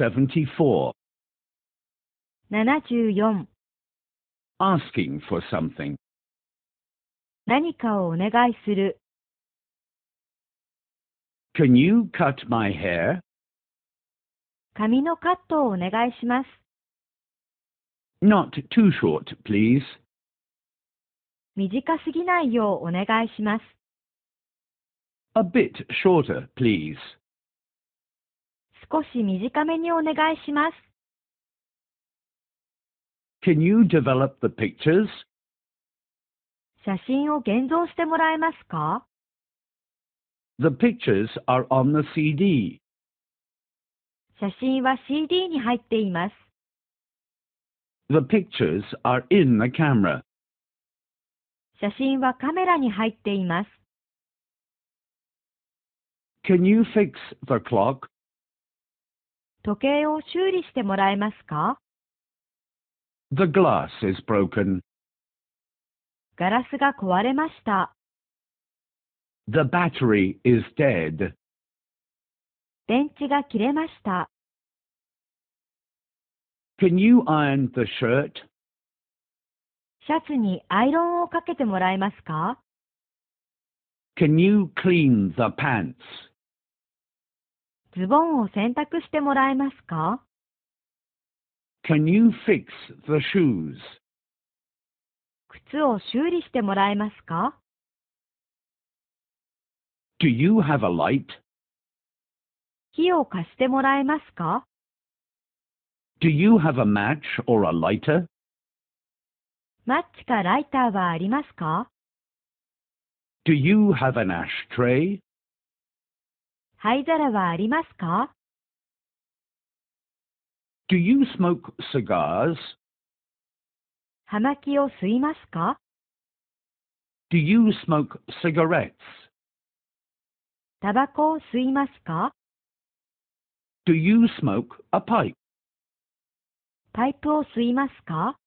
74 74 asking for something 何かをお願いする Can you cut my hair? 髪のカットをお願いします。Not too short, please. 短すぎないようお願いします。A bit shorter, please. 少し短めにお願いします。Can you develop the pictures? 写真を現像してもらえますか ?The pictures are on the CD. 写真は CD に入っています。The pictures are in the camera. 写真はカメラに入っています。Can you fix the clock? 時計を修理してもらえますか ?The glass is broken. ガラスが壊れました。The battery is dead. 電池が切れました。Can you iron the shirt? シャツにアイロンをかけてもらえますか Can you clean the pants? ズボンを洗濯してもらえますか ?Can you fix the shoes? 靴を修理してもらえますか ?Do you have a light? 火を貸してもらえますか ?Do you have a match or a lighter? マッチかライターはありますか ?Do you have an ashtray? 灰皿はありますか Do you smoke cigars? はまきを吸いますか Do you smoke cigarettes? タバコを吸いますか Do you smoke a pipe? パイプを吸いますか